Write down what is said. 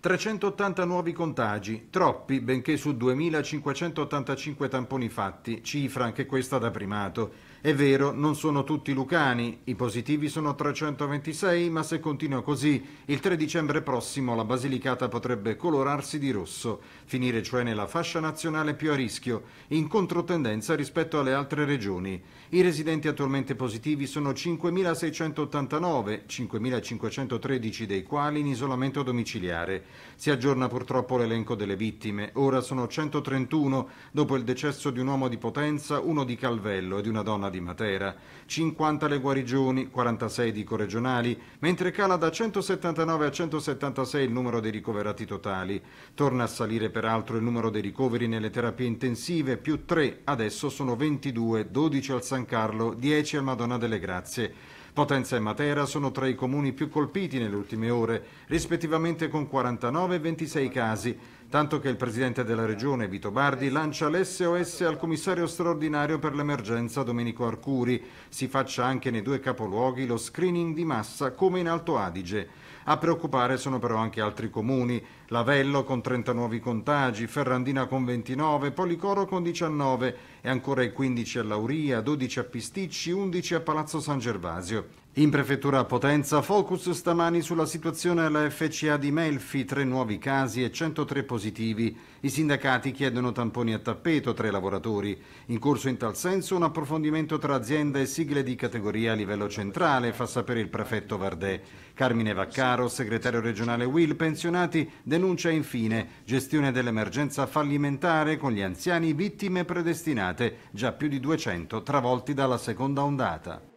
380 nuovi contagi, troppi benché su 2585 tamponi fatti, cifra anche questa da primato. È vero, non sono tutti lucani, i positivi sono 326, ma se continua così, il 3 dicembre prossimo la Basilicata potrebbe colorarsi di rosso, finire cioè nella fascia nazionale più a rischio, in controtendenza rispetto alle altre regioni. I residenti attualmente positivi sono 5689, 5513 dei quali in isolamento domiciliare. Si aggiorna purtroppo l'elenco delle vittime. Ora sono 131 dopo il decesso di un uomo di Potenza, uno di Calvello e di una donna di Matera. 50 le guarigioni, 46 dico regionali, mentre cala da 179 a 176 il numero dei ricoverati totali. Torna a salire peraltro il numero dei ricoveri nelle terapie intensive, più 3, adesso sono 22, 12 al San Carlo, 10 al Madonna delle Grazie. Potenza e Matera sono tra i comuni più colpiti nelle ultime ore, rispettivamente con 49 e 26 casi tanto che il presidente della regione, Vito Bardi, lancia l'SOS al commissario straordinario per l'emergenza Domenico Arcuri. Si faccia anche nei due capoluoghi lo screening di massa come in Alto Adige. A preoccupare sono però anche altri comuni, Lavello con 30 nuovi contagi, Ferrandina con 29, Policoro con 19 e ancora i 15 a Lauria, 12 a Pisticci, 11 a Palazzo San Gervasio. In prefettura a Potenza, focus stamani sulla situazione alla FCA di Melfi, tre nuovi casi e 103 positivi. I sindacati chiedono tamponi a tappeto, tra i lavoratori. In corso in tal senso un approfondimento tra azienda e sigle di categoria a livello centrale, fa sapere il prefetto Vardè. Carmine Vaccaro, segretario regionale Will, pensionati, denuncia infine gestione dell'emergenza fallimentare con gli anziani vittime predestinate, già più di 200 travolti dalla seconda ondata.